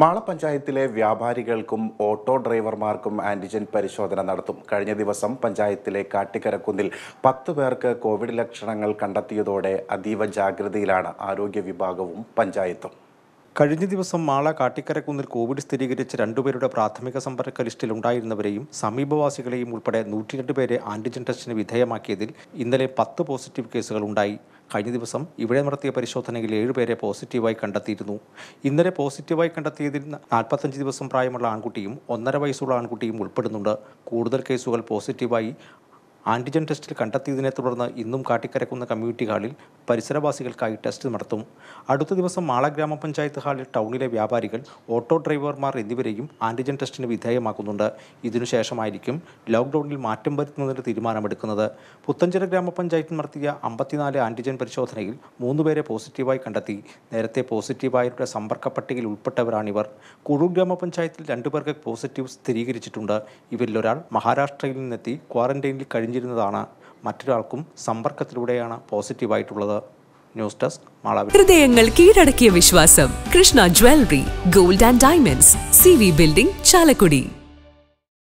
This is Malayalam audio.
മാള പഞ്ചായത്തിലെ വ്യാപാരികൾക്കും ഓട്ടോ ഡ്രൈവർമാർക്കും ആന്റിജൻ പരിശോധന നടത്തും കഴിഞ്ഞ ദിവസം പഞ്ചായത്തിലെ കാട്ടിക്കരക്കുന്നിൽ പത്ത് പേർക്ക് കോവിഡ് ലക്ഷണങ്ങൾ കണ്ടെത്തിയതോടെ അതീവ ജാഗ്രതയിലാണ് ആരോഗ്യ വിഭാഗവും പഞ്ചായത്തും കഴിഞ്ഞ ദിവസം മാള കാട്ടിക്കരക്കുന്നിൽ കോവിഡ് സ്ഥിരീകരിച്ച രണ്ടുപേരുടെ പ്രാഥമിക സമ്പർക്ക ലിസ്റ്റിൽ ഉണ്ടായിരുന്നവരെയും സമീപവാസികളെയും ഉൾപ്പെടെ നൂറ്റിരണ്ട് പേരെ ആന്റിജൻ ടെസ്റ്റിന് വിധേയമാക്കിയതിൽ ഇന്നലെ പത്ത് പോസിറ്റീവ് കേസുകൾ ഉണ്ടായി കഴിഞ്ഞ ദിവസം ഇവിടെ നടത്തിയ പരിശോധനയിൽ ഏഴുപേരെ പോസിറ്റീവായി കണ്ടെത്തിയിരുന്നു ഇന്നലെ പോസിറ്റീവായി കണ്ടെത്തിയതിൽ നാൽപ്പത്തഞ്ച് ദിവസം പ്രായമുള്ള ആൺകുട്ടിയും ഒന്നര വയസ്സുള്ള ആൺകുട്ടിയും ഉൾപ്പെടുന്നുണ്ട് കൂടുതൽ കേസുകൾ പോസിറ്റീവായി ആൻറ്റിജൻ ടെസ്റ്റിൽ കണ്ടെത്തിയതിനെ തുടർന്ന് ഇന്നും കാട്ടിക്കരക്കുന്ന കമ്മ്യൂണിറ്റി ഹാളിൽ പരിസരവാസികൾക്കായി ടെസ്റ്റ് നടത്തും അടുത്ത ദിവസം മാള ഗ്രാമപഞ്ചായത്ത് ഹാളിൽ ടൗണിലെ വ്യാപാരികൾ ഓട്ടോ ഡ്രൈവർമാർ എന്നിവരെയും ആൻറ്റിജൻ ടെസ്റ്റിന് വിധേയമാക്കുന്നുണ്ട് ഇതിനുശേഷമായിരിക്കും ലോക്ക്ഡൌണിൽ മാറ്റം വരുത്തുന്നതിന് തീരുമാനമെടുക്കുന്നത് പുത്തഞ്ചിറ ഗ്രാമപഞ്ചായത്ത് നടത്തിയ അമ്പത്തിനാല് ആൻറ്റിജൻ പരിശോധനയിൽ മൂന്നുപേരെ പോസിറ്റീവായി കണ്ടെത്തി നേരത്തെ പോസിറ്റീവായവരുടെ സമ്പർക്ക പട്ടികയിൽ ഉൾപ്പെട്ടവരാണിവർ കുഴൂർ ഗ്രാമപഞ്ചായത്തിൽ രണ്ടുപേർക്ക് പോസിറ്റീവ് സ്ഥിരീകരിച്ചിട്ടുണ്ട് ഇവരിലൊരാൾ മഹാരാഷ്ട്രയിൽ നിന്നെത്തി ക്വാറന്റൈനിൽ കഴിഞ്ഞ പങ്കുവച്ചിരുന്നതാണ് മറ്റൊരാൾക്കും സമ്പർക്കത്തിലൂടെയാണ് പോസിറ്റീവായിട്ടുള്ളത് ന്യൂസ് ഡെസ്ക് മാളവി ഹൃദയങ്ങൾ കീഴടക്കിയ വിശ്വാസം Krishna jewellery gold and diamonds C building Chalakudy